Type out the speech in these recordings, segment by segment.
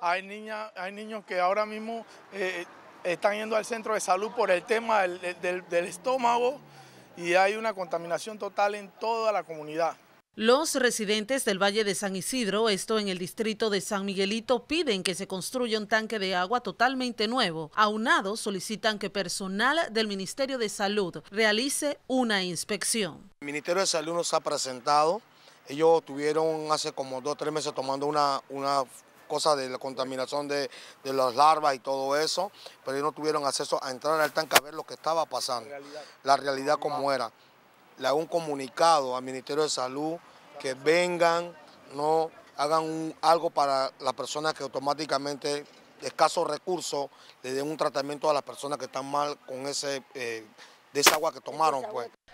Hay, hay niños que ahora mismo eh, están yendo al centro de salud por el tema del, estómago y hay una contaminación total en toda la comunidad. Los residentes del Valle de San Isidro, esto en el distrito de San Miguelito, piden que se construya un tanque de agua totalmente nuevo. Aunado, solicitan que personal del Ministerio de Salud realice una inspección. El Ministerio de Salud nos ha presentado ellos tuvieron hace como dos o tres meses tomando una, una cosa de la contaminación de, las larvas y todo eso, pero ellos no tuvieron acceso a entrar al tanque a ver lo que estaba pasando, la realidad, como era. Le hago un comunicado al Ministerio de Salud que vengan, no hagan algo para las personas que automáticamente de escasos recursos le den un tratamiento a las personas que están mal con ese... Eh, de esa agua pues. que tomaron.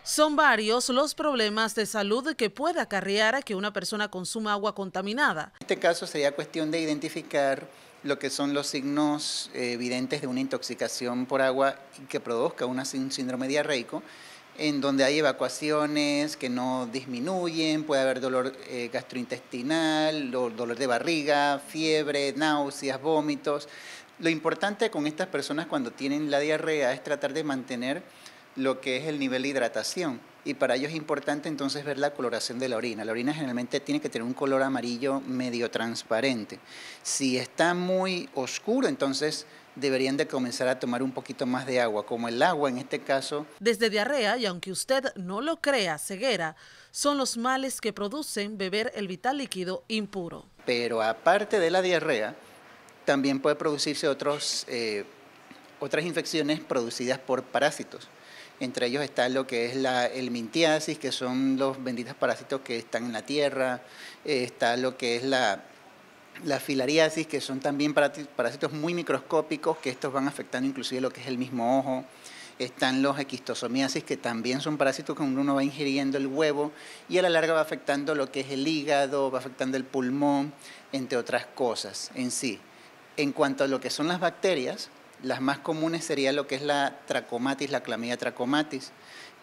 Son varios los problemas de salud que puede acarrear a que una persona consuma agua contaminada. En este caso sería cuestión de identificar lo que son los signos eh, evidentes de una intoxicación por agua que produzca un síndrome diarreico, en donde hay evacuaciones que no disminuyen, puede haber dolor eh, gastrointestinal, dolor de barriga, fiebre, náuseas, vómitos. Lo importante con estas personas cuando tienen la diarrea es tratar de mantener lo que es el nivel de hidratación. Y para ello es importante entonces ver la coloración de la orina. La orina generalmente tiene que tener un color amarillo medio transparente. Si está muy oscuro, entonces deberían de comenzar a tomar un poquito más de agua, como el agua en este caso. Desde diarrea, y aunque usted no lo crea, ceguera, son los males que producen beber el vital líquido impuro. Pero aparte de la diarrea, también puede producirse eh, otras infecciones producidas por parásitos. Entre ellos está lo que es la mintiasis, que son los benditos parásitos que están en la tierra. Eh, está lo que es la, filariasis, que son también parásitos muy microscópicos, que estos van afectando inclusive lo que es el mismo ojo están los equistosomiasis, que también son parásitos que uno va ingiriendo el huevo y a la larga va afectando lo que es el hígado, va afectando el pulmón, entre otras cosas en sí. En cuanto a lo que son las bacterias, las más comunes sería lo que es la tracomatis, la clamidia tracomatis,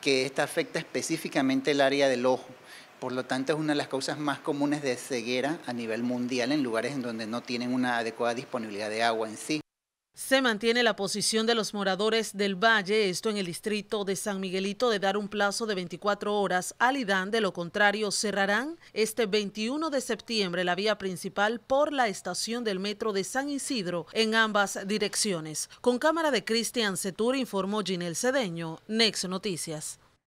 que esta afecta específicamente el área del ojo. Por lo tanto, es una de las causas más comunes de ceguera a nivel mundial en lugares en donde no tienen una adecuada disponibilidad de agua en sí. Se mantiene la posición de los moradores del Valle, esto en el distrito de San Miguelito, de dar un plazo de 24 horas al IDAN, de lo contrario cerrarán este 21 de septiembre la vía principal por la estación del metro de San Isidro en ambas direcciones. Con cámara de Cristian Setur informó Ginel Cedeño, Next Noticias.